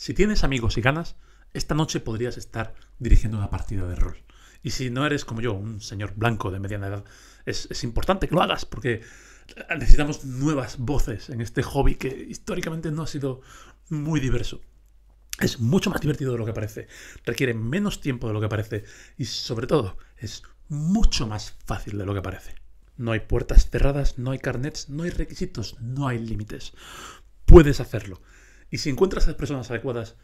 Si tienes amigos y ganas, esta noche podrías estar dirigiendo una partida de rol. Y si no eres como yo, un señor blanco de mediana edad, es, importante que lo hagas porque necesitamos nuevas voces en este hobby que históricamente no ha sido muy diverso. Es mucho más divertido de lo que parece, requiere menos tiempo de lo que parece y sobre todo es mucho más fácil de lo que parece. No hay puertas cerradas, no hay carnets, no hay requisitos, no hay límites. Puedes hacerlo. Y si encuentras a las personas adecuadas,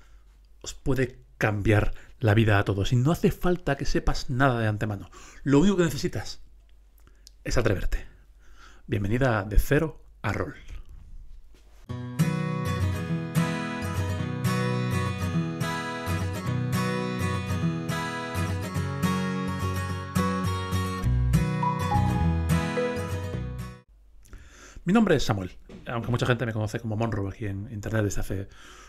os puede cambiar la vida a todos. Y no hace falta que sepas nada de antemano. Lo único que necesitas es atreverte. Bienvenida de cero a ROLL. Mi nombre es Samuel aunque mucha gente me conoce como Monroe aquí en Internet desde hace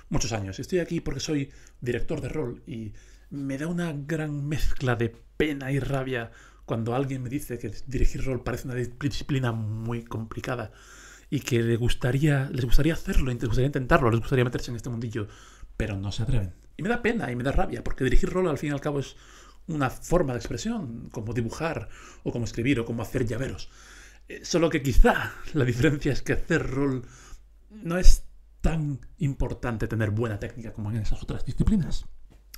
muchos años. Estoy aquí porque soy director de rol y me da una gran mezcla de pena y rabia cuando alguien me dice que dirigir rol parece una disciplina muy complicada y que les gustaría, les gustaría hacerlo, les gustaría intentarlo, les gustaría meterse en este mundillo, pero no se atreven. Y me da pena y me da rabia, porque dirigir rol al fin y al cabo es una forma de expresión, como dibujar, o como escribir, o como hacer llaveros. Eh, solo que quizá la diferencia es que hacer rol no es tan importante tener buena técnica como en esas otras disciplinas.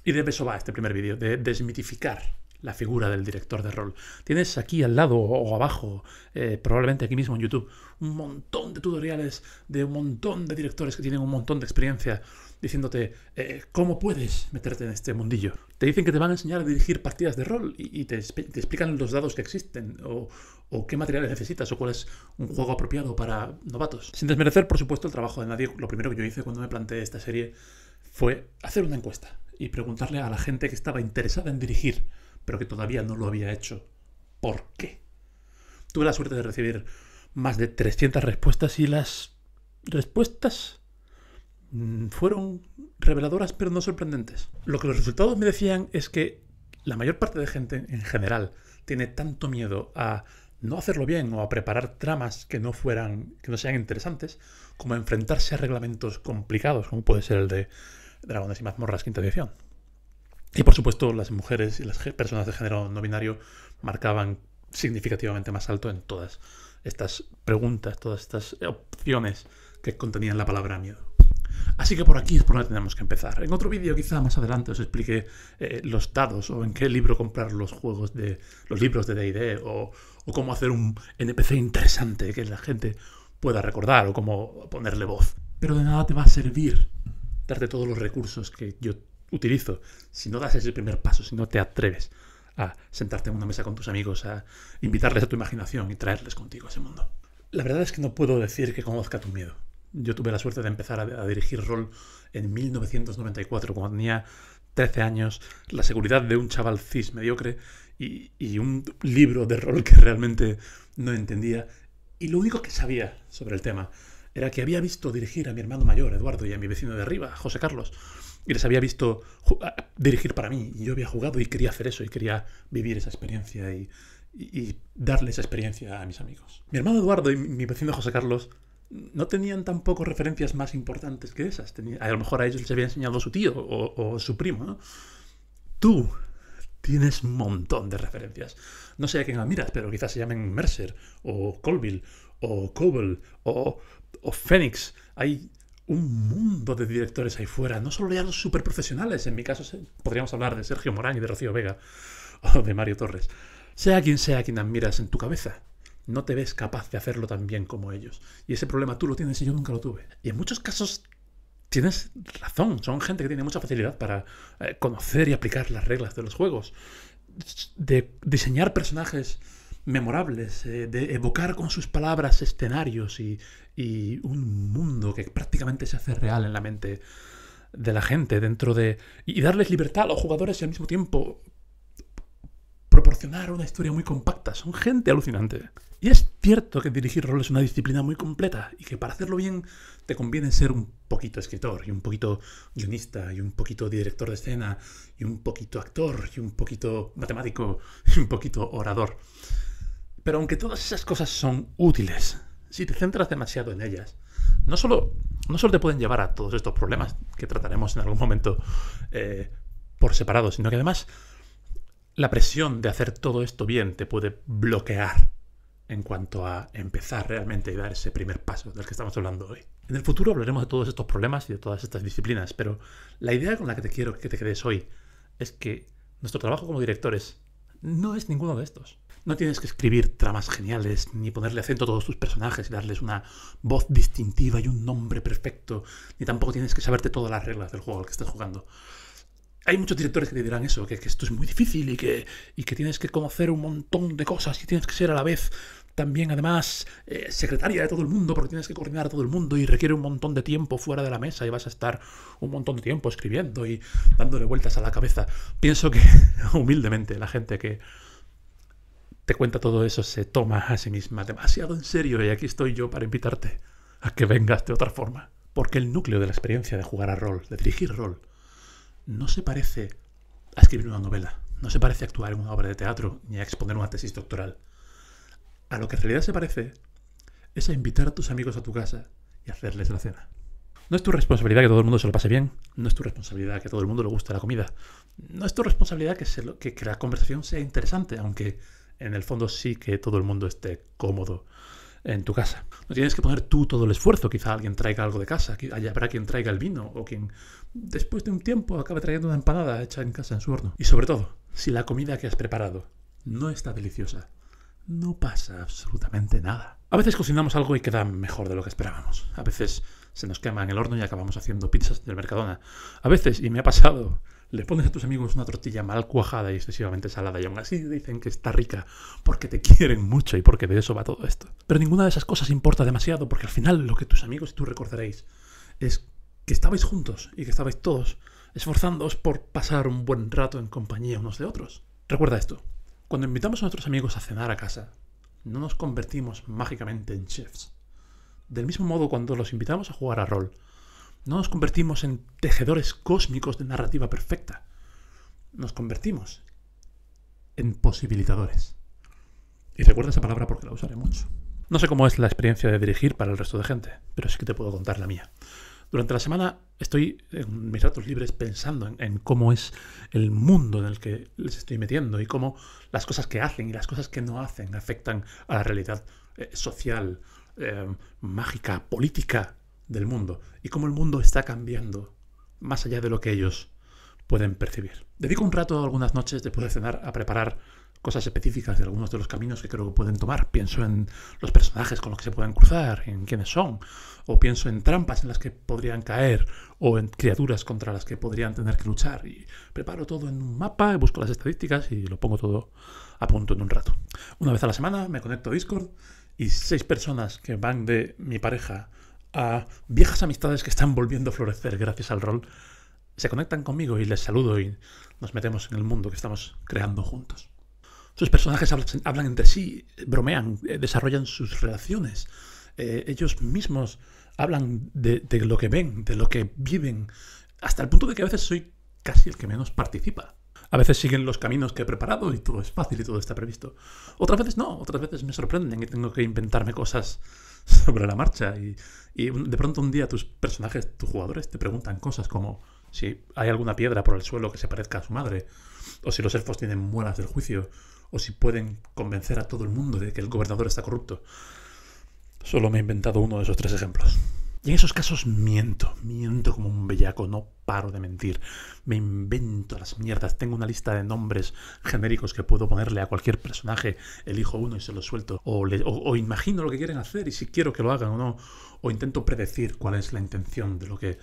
Y de eso va este primer vídeo, de desmitificar la figura del director de rol. Tienes aquí al lado o abajo, eh, probablemente aquí mismo en YouTube, un montón de tutoriales de un montón de directores que tienen un montón de experiencia diciéndote, eh, ¿cómo puedes meterte en este mundillo? Te dicen que te van a enseñar a dirigir partidas de rol y, te, explican los dados que existen o, o, qué materiales necesitas o cuál es un juego apropiado para novatos. Sin desmerecer, por supuesto, el trabajo de nadie, lo primero que yo hice cuando me planteé esta serie fue hacer una encuesta y preguntarle a la gente que estaba interesada en dirigir, pero que todavía no lo había hecho, ¿por qué? Tuve la suerte de recibir más de 300 respuestas y las respuestas Mm, fueron reveladoras pero no sorprendentes. Lo que los resultados me decían es que la mayor parte de gente en general tiene tanto miedo a no hacerlo bien o a preparar tramas que no fueran que no sean interesantes como a enfrentarse a reglamentos complicados como puede ser el de Dragones y mazmorras quinta edición. Y por supuesto, las mujeres y las personas de género no binario marcaban significativamente más alto en todas estas preguntas, todas estas opciones que contenían la palabra miedo. Así que por aquí es por donde tenemos que empezar. En otro vídeo quizá más adelante os explique eh, los dados o en qué libro comprar los juegos de los libros de D&D o, o cómo hacer un NPC interesante que la gente pueda recordar o cómo ponerle voz. Pero de nada te va a servir darte todos los recursos que yo utilizo si no das ese primer paso, si no te atreves a sentarte en una mesa con tus amigos, a invitarles a tu imaginación y traerles contigo a ese mundo. La verdad es que no puedo decir que conozca tu miedo yo tuve la suerte de empezar a, dirigir rol en 1994, cuando tenía 13 años, la seguridad de un chaval cis mediocre y, un libro de rol que realmente no entendía. Y lo único que sabía sobre el tema era que había visto dirigir a mi hermano mayor, Eduardo, y a mi vecino de arriba, José Carlos. Y les había visto dirigir para mí. Y yo había jugado y quería hacer eso, y quería vivir esa experiencia y, y darle esa experiencia a mis amigos. Mi hermano Eduardo y mi vecino José Carlos no tenían tampoco referencias más importantes que esas. a lo mejor a ellos les había enseñado su tío o, su primo, Tú tienes un montón de referencias. No sé a quién admiras, pero quizás se llamen Mercer o Colville o Cobble o, Phoenix. Hay un mundo de directores ahí fuera, no solo ya los super profesionales, en mi caso podríamos hablar de Sergio Morán y de Rocío Vega, o de Mario Torres. Sea quien sea quien admiras en tu cabeza, no te ves capaz de hacerlo tan bien como ellos. Y ese problema tú lo tienes y yo nunca lo tuve. Y en muchos casos tienes razón, son gente que tiene mucha facilidad para eh, conocer y aplicar las reglas de los juegos, de diseñar personajes memorables, eh, de evocar con sus palabras escenarios y, y, un mundo que prácticamente se hace real en la mente de la gente dentro de... y darles libertad a los jugadores y al mismo tiempo una historia muy compacta. Son gente alucinante. Y es cierto que dirigir roles es una disciplina muy completa y que para hacerlo bien te conviene ser un poquito escritor y un poquito guionista y un poquito director de escena y un poquito actor y un poquito matemático y un poquito orador. Pero aunque todas esas cosas son útiles, si te centras demasiado en ellas, no solo, no solo te pueden llevar a todos estos problemas que trataremos en algún momento eh, por separado, sino que además la presión de hacer todo esto bien te puede bloquear en cuanto a empezar realmente a dar ese primer paso del que estamos hablando hoy. En el futuro hablaremos de todos estos problemas y de todas estas disciplinas, pero la idea con la que te quiero que te quedes hoy es que nuestro trabajo como directores no es ninguno de estos. No tienes que escribir tramas geniales, ni ponerle acento a todos tus personajes y darles una voz distintiva y un nombre perfecto, ni tampoco tienes que saberte todas las reglas del juego al que estás jugando hay muchos directores que te dirán eso, que, esto es muy difícil y que, que tienes que conocer un montón de cosas y tienes que ser a la vez también además eh, secretaria de todo el mundo porque tienes que coordinar a todo el mundo y requiere un montón de tiempo fuera de la mesa y vas a estar un montón de tiempo escribiendo y dándole vueltas a la cabeza. Pienso que humildemente la gente que te cuenta todo eso se toma a sí misma demasiado en serio y aquí estoy yo para invitarte a que vengas de otra forma. Porque el núcleo de la experiencia de jugar a rol, de dirigir rol, no se parece a escribir una novela, no se parece a actuar en una obra de teatro ni a exponer una tesis doctoral. A lo que en realidad se parece es a invitar a tus amigos a tu casa y hacerles la cena. No es tu responsabilidad que todo el mundo se lo pase bien, no es tu responsabilidad que todo el mundo le guste la comida, no es tu responsabilidad que, que la conversación sea interesante, aunque en el fondo sí que todo el mundo esté cómodo en tu casa. No tienes que poner tú todo el esfuerzo, quizá alguien traiga algo de casa, habrá quien traiga el vino o quien después de un tiempo acabe trayendo una empanada hecha en casa en su horno. Y sobre todo, si la comida que has preparado no está deliciosa, no pasa absolutamente nada. A veces cocinamos algo y queda mejor de lo que esperábamos. A veces se nos quema en el horno y acabamos haciendo pizzas del Mercadona. A veces, y me ha pasado, le pones a tus amigos una tortilla mal cuajada y excesivamente salada y aún así dicen que está rica porque te quieren mucho y porque de eso va todo esto. Pero ninguna de esas cosas importa demasiado porque al final lo que tus amigos y tú recordaréis es que estabais juntos y que estabais todos esforzándoos por pasar un buen rato en compañía unos de otros. Recuerda esto, cuando invitamos a nuestros amigos a cenar a casa, no nos convertimos mágicamente en chefs. Del mismo modo, cuando los invitamos a jugar a rol, no nos convertimos en tejedores cósmicos de narrativa perfecta. Nos convertimos en posibilitadores. Y recuerda esa palabra porque la usaré mucho. No sé cómo es la experiencia de dirigir para el resto de gente, pero sí que te puedo contar la mía. Durante la semana estoy en mis ratos libres pensando en, cómo es el mundo en el que les estoy metiendo y cómo las cosas que hacen y las cosas que no hacen afectan a la realidad eh, social, eh, mágica, política del mundo y cómo el mundo está cambiando más allá de lo que ellos pueden percibir. Dedico un rato algunas noches después de cenar a preparar cosas específicas de algunos de los caminos que creo que pueden tomar. Pienso en los personajes con los que se pueden cruzar, en quiénes son, o pienso en trampas en las que podrían caer, o en criaturas contra las que podrían tener que luchar. Y preparo todo en un mapa, busco las estadísticas y lo pongo todo a punto en un rato. Una vez a la semana me conecto a Discord y seis personas que van de mi pareja a viejas amistades que están volviendo a florecer gracias al rol, se conectan conmigo y les saludo y nos metemos en el mundo que estamos creando juntos. Sus personajes hablan entre sí, bromean, eh, desarrollan sus relaciones. Eh, ellos mismos hablan de, de lo que ven, de lo que viven, hasta el punto de que a veces soy casi el que menos participa. A veces siguen los caminos que he preparado y todo es fácil y todo está previsto. Otras veces no, otras veces me sorprenden y tengo que inventarme cosas sobre la marcha. Y, de pronto un día tus personajes, tus jugadores, te preguntan cosas como si hay alguna piedra por el suelo que se parezca a su madre, o si los elfos tienen muelas del juicio, o si pueden convencer a todo el mundo de que el gobernador está corrupto. Solo me he inventado uno de esos tres ejemplos. Y en esos casos miento, miento como un bellaco, no paro de mentir. Me invento las mierdas, tengo una lista de nombres genéricos que puedo ponerle a cualquier personaje, elijo uno y se lo suelto. O, le, imagino lo que quieren hacer y si quiero que lo hagan o no. O intento predecir cuál es la intención de lo que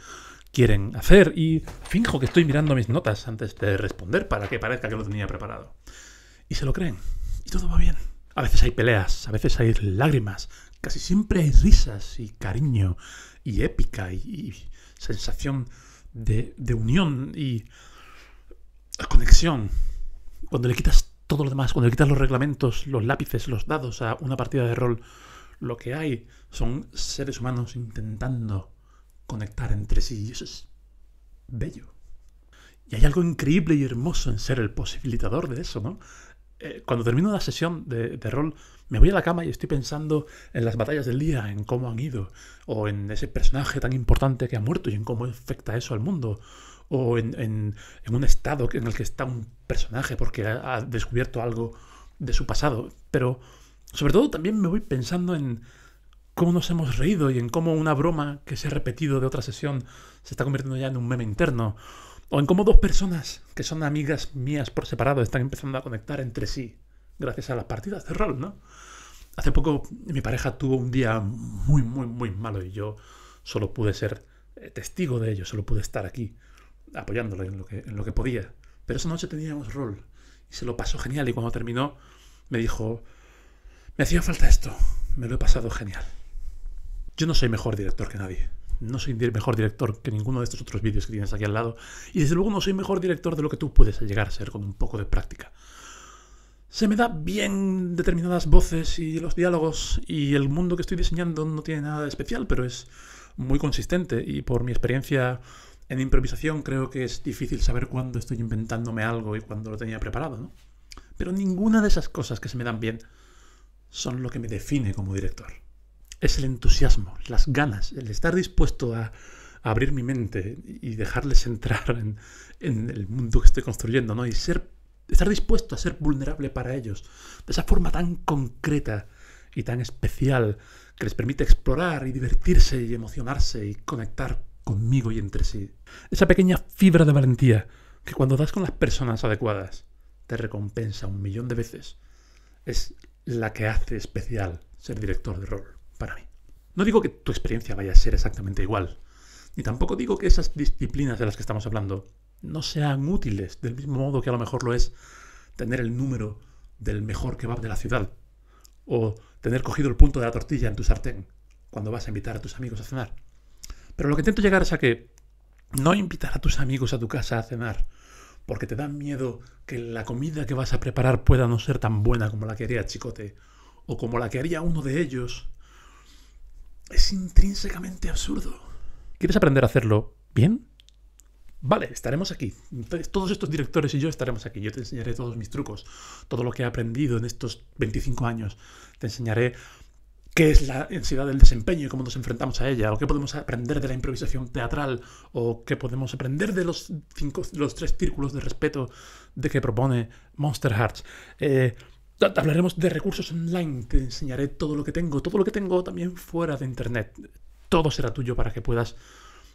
quieren hacer y finjo que estoy mirando mis notas antes de responder para que parezca que lo tenía preparado. Y se lo creen. Y todo va bien. A veces hay peleas, a veces hay lágrimas, casi siempre hay risas y cariño y épica y, sensación de, de, unión y conexión. Cuando le quitas todo lo demás, cuando le quitas los reglamentos, los lápices, los dados a una partida de rol, lo que hay son seres humanos intentando conectar entre sí y eso es bello. Y hay algo increíble y hermoso en ser el posibilitador de eso, ¿no? Eh, cuando termino la sesión de, rol, me voy a la cama y estoy pensando en las batallas del día, en cómo han ido, o en ese personaje tan importante que ha muerto y en cómo afecta eso al mundo, o en, en, un estado en el que está un personaje porque ha, ha descubierto algo de su pasado. Pero sobre todo también me voy pensando en cómo nos hemos reído y en cómo una broma que se ha repetido de otra sesión se está convirtiendo ya en un meme interno o en cómo dos personas que son amigas mías por separado están empezando a conectar entre sí gracias a las partidas de rol, ¿no? Hace poco mi pareja tuvo un día muy, muy, muy malo y yo solo pude ser eh, testigo de ello, solo pude estar aquí apoyándole en lo que, en lo que podía. Pero esa noche teníamos rol y se lo pasó genial y cuando terminó me dijo, me hacía falta esto, me lo he pasado genial. Yo no soy mejor director que nadie no soy mejor director que ninguno de estos otros vídeos que tienes aquí al lado. Y desde luego no soy mejor director de lo que tú puedes llegar a ser con un poco de práctica. Se me da bien determinadas voces y los diálogos y el mundo que estoy diseñando no tiene nada de especial, pero es muy consistente y por mi experiencia en improvisación creo que es difícil saber cuándo estoy inventándome algo y cuándo lo tenía preparado, ¿no? Pero ninguna de esas cosas que se me dan bien son lo que me define como director es el entusiasmo, las ganas, el estar dispuesto a, abrir mi mente y dejarles entrar en, el mundo que estoy construyendo, ¿no? Y ser, estar dispuesto a ser vulnerable para ellos, de esa forma tan concreta y tan especial que les permite explorar y divertirse y emocionarse y conectar conmigo y entre sí. Esa pequeña fibra de valentía que cuando das con las personas adecuadas te recompensa un millón de veces es la que hace especial ser director de rol para mí. No digo que tu experiencia vaya a ser exactamente igual, ni tampoco digo que esas disciplinas de las que estamos hablando no sean útiles, del mismo modo que a lo mejor lo es tener el número del mejor kebab de la ciudad, o tener cogido el punto de la tortilla en tu sartén cuando vas a invitar a tus amigos a cenar. Pero lo que intento llegar es a que no invitar a tus amigos a tu casa a cenar, porque te da miedo que la comida que vas a preparar pueda no ser tan buena como la que haría Chicote, o como la que haría uno de ellos, es intrínsecamente absurdo. ¿Quieres aprender a hacerlo bien? Vale, estaremos aquí. Todos estos directores y yo estaremos aquí. Yo te enseñaré todos mis trucos, todo lo que he aprendido en estos 25 años. Te enseñaré qué es la ansiedad del desempeño y cómo nos enfrentamos a ella, o qué podemos aprender de la improvisación teatral, o qué podemos aprender de los, los tres círculos de respeto de que propone Monster Hearts. Eh, Hablaremos de recursos online, te enseñaré todo lo que tengo, todo lo que tengo también fuera de Internet. Todo será tuyo para que puedas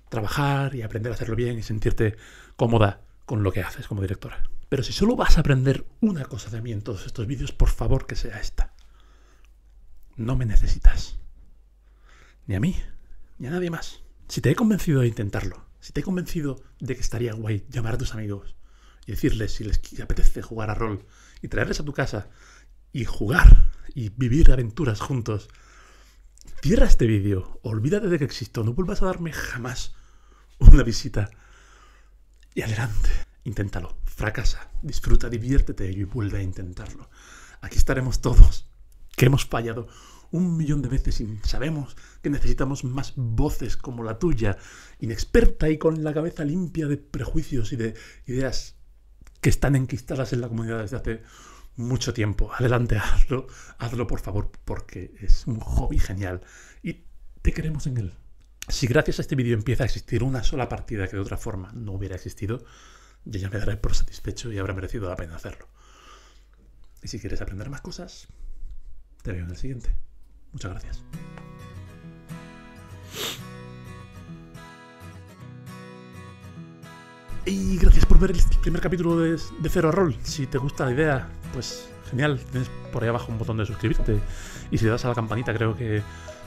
trabajar y aprender a hacerlo bien y sentirte cómoda con lo que haces como directora. Pero si solo vas a aprender una cosa de mí en todos estos vídeos, por favor que sea esta. No me necesitas. Ni a mí, ni a nadie más. Si te he convencido de intentarlo, si te he convencido de que estaría guay llamar a tus amigos y decirles si les apetece jugar a rol y traerles a tu casa y jugar y vivir aventuras juntos. Cierra este vídeo, olvídate de que existo, no vuelvas a darme jamás una visita. Y adelante, inténtalo, fracasa, disfruta, diviértete y vuelve a intentarlo. Aquí estaremos todos, que hemos fallado un millón de veces y sabemos que necesitamos más voces como la tuya, inexperta y con la cabeza limpia de prejuicios y de ideas que están enquistadas en la comunidad desde hace mucho tiempo. Adelante, hazlo, hazlo por favor, porque es un hobby genial y te queremos en él. Si gracias a este vídeo empieza a existir una sola partida que de otra forma no hubiera existido, yo ya me daré por satisfecho y habrá merecido la pena hacerlo. Y si quieres aprender más cosas, te veo en el siguiente. Muchas gracias. Y gracias por ver el primer capítulo de, de Cero Roll. Si te gusta la idea, pues genial. Tienes por ahí abajo un botón de suscribirte. Y si le das a la campanita, creo que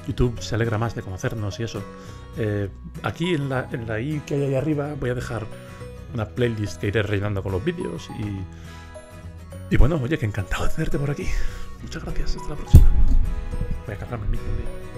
YouTube se alegra más de conocernos y eso. Eh, aquí en la, en la I que hay ahí arriba voy a dejar una playlist que iré rellenando con los vídeos y... Y bueno, oye, que encantado de tenerte por aquí. Muchas gracias, hasta la próxima. Voy a cargarme el mismo día